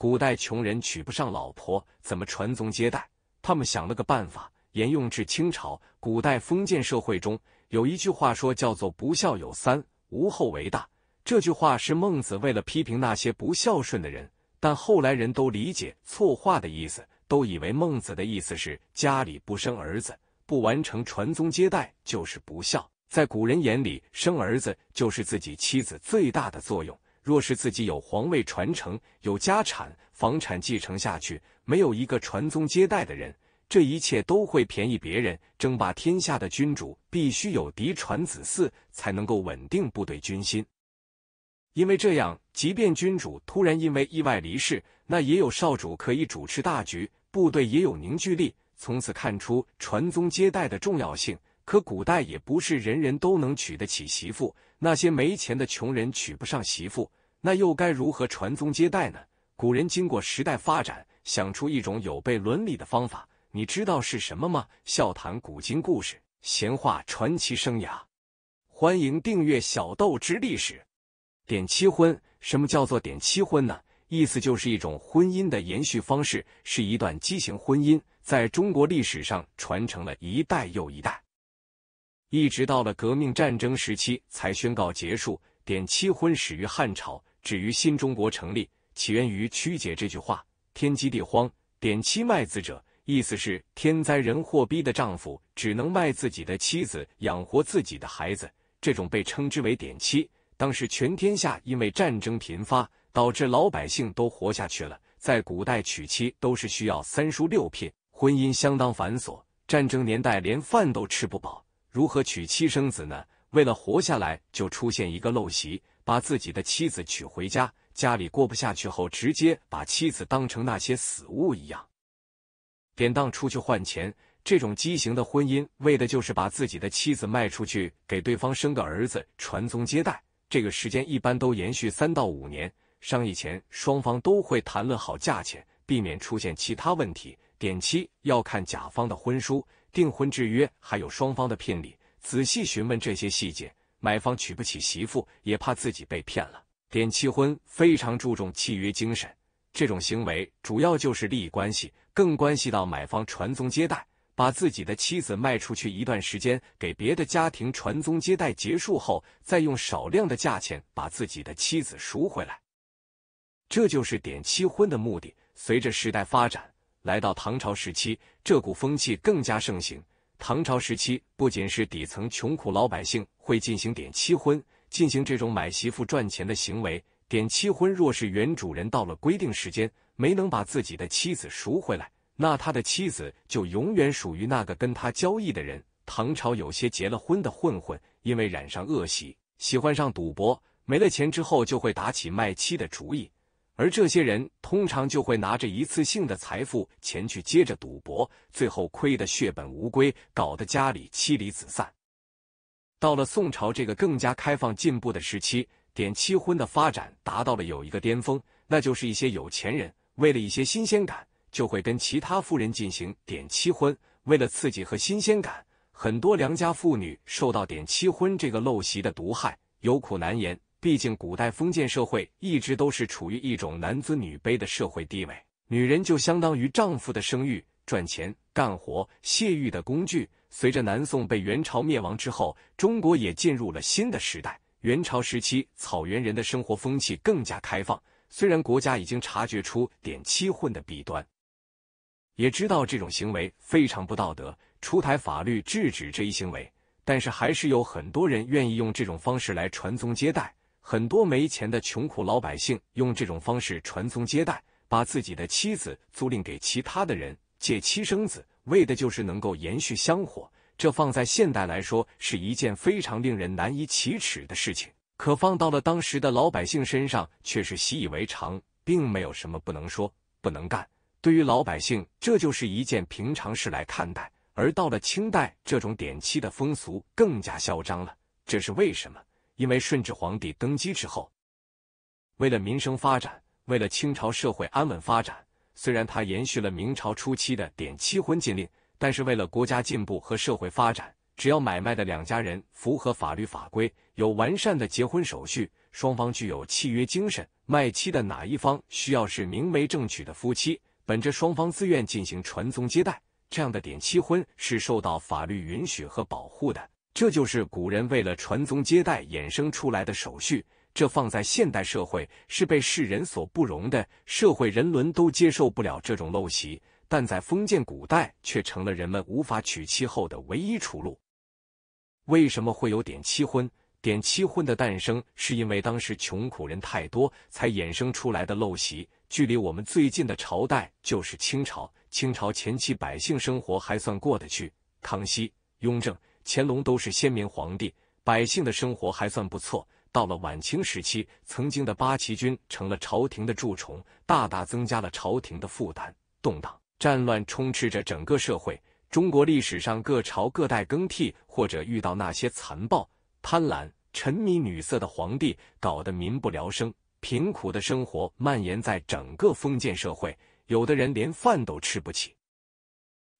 古代穷人娶不上老婆，怎么传宗接代？他们想了个办法，沿用至清朝。古代封建社会中有一句话说叫做“不孝有三，无后为大”。这句话是孟子为了批评那些不孝顺的人，但后来人都理解错话的意思，都以为孟子的意思是家里不生儿子，不完成传宗接代就是不孝。在古人眼里，生儿子就是自己妻子最大的作用。若是自己有皇位传承，有家产、房产继承下去，没有一个传宗接代的人，这一切都会便宜别人。争霸天下的君主必须有嫡传子嗣，才能够稳定部队军心。因为这样，即便君主突然因为意外离世，那也有少主可以主持大局，部队也有凝聚力。从此看出传宗接代的重要性。可古代也不是人人都能娶得起媳妇，那些没钱的穷人娶不上媳妇。那又该如何传宗接代呢？古人经过时代发展，想出一种有悖伦理的方法，你知道是什么吗？笑谈古今故事，闲话传奇生涯。欢迎订阅《小豆之历史》。点七婚，什么叫做点七婚呢？意思就是一种婚姻的延续方式，是一段畸形婚姻，在中国历史上传承了一代又一代，一直到了革命战争时期才宣告结束。点七婚始于汉朝。止于新中国成立，起源于曲解这句话：“天饥地荒，点妻卖子者。”意思是天灾人祸逼的丈夫只能卖自己的妻子养活自己的孩子，这种被称之为点妻。当时全天下因为战争频发，导致老百姓都活下去了。在古代娶妻都是需要三书六聘，婚姻相当繁琐。战争年代连饭都吃不饱，如何娶妻生子呢？为了活下来，就出现一个陋习。把自己的妻子娶回家，家里过不下去后，直接把妻子当成那些死物一样，典当出去换钱。这种畸形的婚姻，为的就是把自己的妻子卖出去，给对方生个儿子，传宗接代。这个时间一般都延续三到五年。商议前，双方都会谈论好价钱，避免出现其他问题。点妻要看甲方的婚书、订婚制约，还有双方的聘礼，仔细询问这些细节。买方娶不起媳妇，也怕自己被骗了。点七婚非常注重契约精神，这种行为主要就是利益关系，更关系到买方传宗接代，把自己的妻子卖出去一段时间，给别的家庭传宗接代，结束后再用少量的价钱把自己的妻子赎回来，这就是点七婚的目的。随着时代发展，来到唐朝时期，这股风气更加盛行。唐朝时期，不仅是底层穷苦老百姓会进行点七婚，进行这种买媳妇赚钱的行为。点七婚若是原主人到了规定时间没能把自己的妻子赎回来，那他的妻子就永远属于那个跟他交易的人。唐朝有些结了婚的混混，因为染上恶习，喜欢上赌博，没了钱之后就会打起卖妻的主意。而这些人通常就会拿着一次性的财富前去接着赌博，最后亏得血本无归，搞得家里妻离子散。到了宋朝这个更加开放进步的时期，点七婚的发展达到了有一个巅峰，那就是一些有钱人为了一些新鲜感，就会跟其他富人进行点七婚。为了刺激和新鲜感，很多良家妇女受到点七婚这个陋习的毒害，有苦难言。毕竟，古代封建社会一直都是处于一种男尊女卑的社会地位，女人就相当于丈夫的生育、赚钱、干活、泄欲的工具。随着南宋被元朝灭亡之后，中国也进入了新的时代。元朝时期，草原人的生活风气更加开放，虽然国家已经察觉出点七混的弊端，也知道这种行为非常不道德，出台法律制止这一行为，但是还是有很多人愿意用这种方式来传宗接代。很多没钱的穷苦老百姓用这种方式传宗接代，把自己的妻子租赁给其他的人，借妻生子，为的就是能够延续香火。这放在现代来说是一件非常令人难以启齿的事情，可放到了当时的老百姓身上，却是习以为常，并没有什么不能说、不能干。对于老百姓，这就是一件平常事来看待。而到了清代，这种点妻的风俗更加嚣张了，这是为什么？因为顺治皇帝登基之后，为了民生发展，为了清朝社会安稳发展，虽然他延续了明朝初期的点七婚禁令，但是为了国家进步和社会发展，只要买卖的两家人符合法律法规，有完善的结婚手续，双方具有契约精神，卖妻的哪一方需要是明媒正娶的夫妻，本着双方自愿进行传宗接代，这样的点七婚是受到法律允许和保护的。这就是古人为了传宗接代衍生出来的手续，这放在现代社会是被世人所不容的，社会人伦都接受不了这种陋习，但在封建古代却成了人们无法娶妻后的唯一出路。为什么会有点七婚？点七婚的诞生是因为当时穷苦人太多，才衍生出来的陋习。距离我们最近的朝代就是清朝，清朝前期百姓生活还算过得去，康熙、雍正。乾隆都是先明皇帝，百姓的生活还算不错。到了晚清时期，曾经的八旗军成了朝廷的蛀虫，大大增加了朝廷的负担。动荡、战乱充斥着整个社会。中国历史上各朝各代更替，或者遇到那些残暴、贪婪、沉迷女色的皇帝，搞得民不聊生，贫苦的生活蔓延在整个封建社会。有的人连饭都吃不起。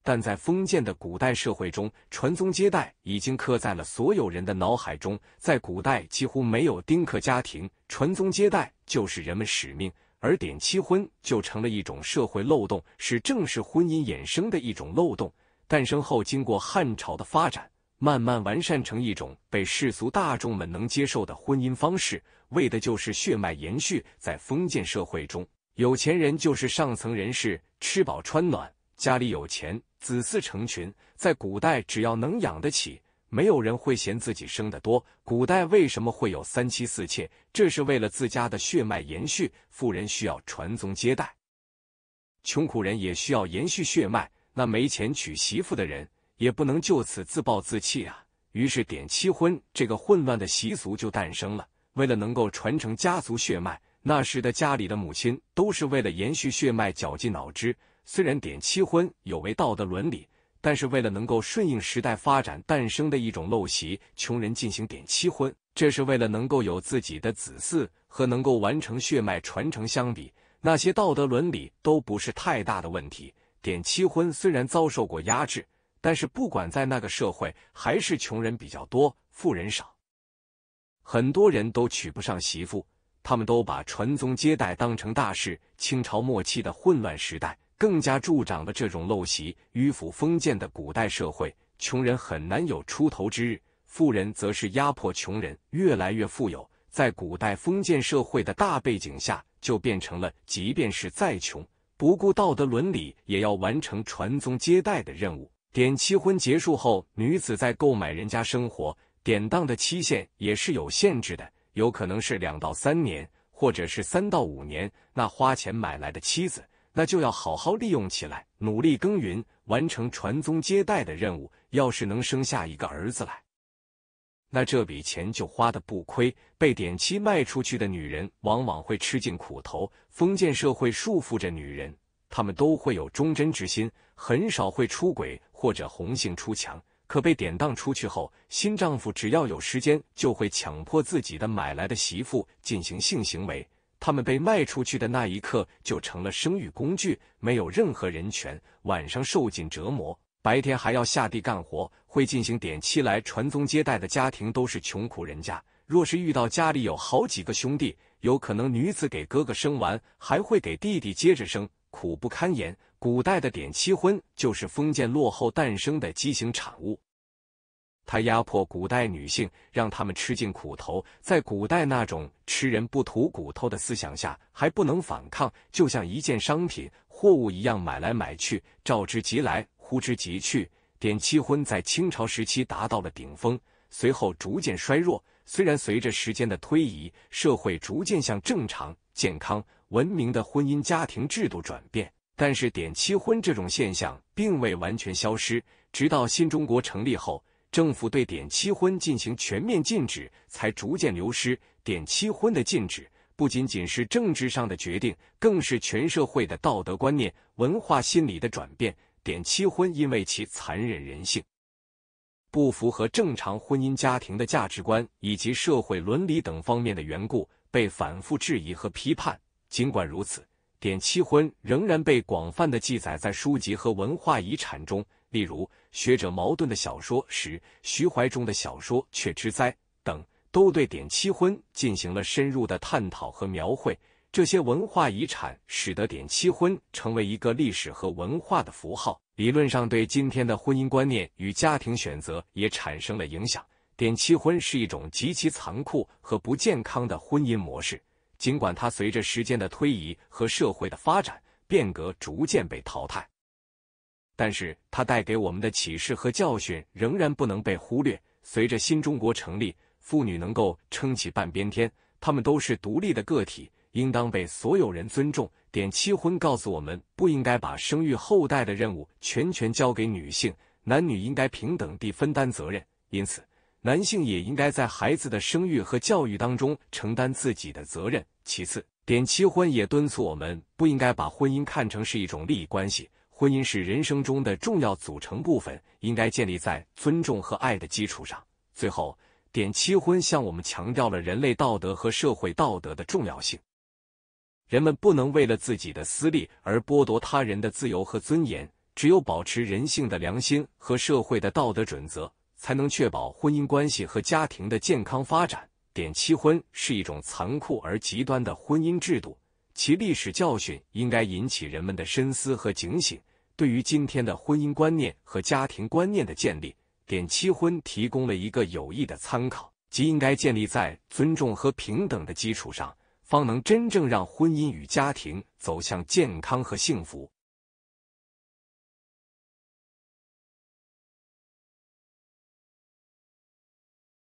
但在封建的古代社会中，传宗接代已经刻在了所有人的脑海中。在古代，几乎没有丁克家庭，传宗接代就是人们使命，而点七婚就成了一种社会漏洞，是正式婚姻衍生的一种漏洞。诞生后，经过汉朝的发展，慢慢完善成一种被世俗大众们能接受的婚姻方式，为的就是血脉延续。在封建社会中，有钱人就是上层人士，吃饱穿暖，家里有钱。子嗣成群，在古代只要能养得起，没有人会嫌自己生得多。古代为什么会有三妻四妾？这是为了自家的血脉延续。富人需要传宗接代，穷苦人也需要延续血脉。那没钱娶媳妇的人也不能就此自暴自弃啊。于是，点七婚这个混乱的习俗就诞生了。为了能够传承家族血脉，那时的家里的母亲都是为了延续血脉绞尽脑汁。虽然点七婚有违道德伦理，但是为了能够顺应时代发展诞生的一种陋习，穷人进行点七婚，这是为了能够有自己的子嗣和能够完成血脉传承。相比那些道德伦理都不是太大的问题。点七婚虽然遭受过压制，但是不管在那个社会还是穷人比较多，富人少，很多人都娶不上媳妇，他们都把传宗接代当成大事。清朝末期的混乱时代。更加助长了这种陋习，迂腐封建的古代社会，穷人很难有出头之日，富人则是压迫穷人，越来越富有。在古代封建社会的大背景下，就变成了，即便是再穷，不顾道德伦理，也要完成传宗接代的任务。点七婚结束后，女子在购买人家生活典当的期限也是有限制的，有可能是两到三年，或者是三到五年。那花钱买来的妻子。那就要好好利用起来，努力耕耘，完成传宗接代的任务。要是能生下一个儿子来，那这笔钱就花的不亏。被点妻卖出去的女人往往会吃尽苦头。封建社会束缚着女人，她们都会有忠贞之心，很少会出轨或者红杏出墙。可被典当出去后，新丈夫只要有时间，就会强迫自己的买来的媳妇进行性行为。他们被卖出去的那一刻就成了生育工具，没有任何人权。晚上受尽折磨，白天还要下地干活。会进行点漆来传宗接代的家庭都是穷苦人家。若是遇到家里有好几个兄弟，有可能女子给哥哥生完，还会给弟弟接着生，苦不堪言。古代的点七婚就是封建落后诞生的畸形产物。他压迫古代女性，让他们吃尽苦头。在古代那种吃人不吐骨头的思想下，还不能反抗，就像一件商品、货物一样买来买去，召之即来，呼之即去。点七婚在清朝时期达到了顶峰，随后逐渐衰弱。虽然随着时间的推移，社会逐渐向正常、健康、文明的婚姻家庭制度转变，但是点七婚这种现象并未完全消失，直到新中国成立后。政府对点七婚进行全面禁止，才逐渐流失。点七婚的禁止不仅仅是政治上的决定，更是全社会的道德观念、文化心理的转变。点七婚因为其残忍人性，不符合正常婚姻家庭的价值观以及社会伦理等方面的缘故，被反复质疑和批判。尽管如此，点七婚仍然被广泛的记载在书籍和文化遗产中。例如，学者茅盾的小说《时》，徐怀中的小说《却之灾》等，都对点七婚进行了深入的探讨和描绘。这些文化遗产使得点七婚成为一个历史和文化的符号，理论上对今天的婚姻观念与家庭选择也产生了影响。点七婚是一种极其残酷和不健康的婚姻模式，尽管它随着时间的推移和社会的发展变革逐渐被淘汰。但是它带给我们的启示和教训仍然不能被忽略。随着新中国成立，妇女能够撑起半边天，她们都是独立的个体，应当被所有人尊重。点七婚告诉我们，不应该把生育后代的任务全权交给女性，男女应该平等地分担责任。因此，男性也应该在孩子的生育和教育当中承担自己的责任。其次，点七婚也敦促我们不应该把婚姻看成是一种利益关系。婚姻是人生中的重要组成部分，应该建立在尊重和爱的基础上。最后，点七婚向我们强调了人类道德和社会道德的重要性。人们不能为了自己的私利而剥夺他人的自由和尊严。只有保持人性的良心和社会的道德准则，才能确保婚姻关系和家庭的健康发展。点七婚是一种残酷而极端的婚姻制度。其历史教训应该引起人们的深思和警醒，对于今天的婚姻观念和家庭观念的建立，点七婚提供了一个有益的参考，即应该建立在尊重和平等的基础上，方能真正让婚姻与家庭走向健康和幸福。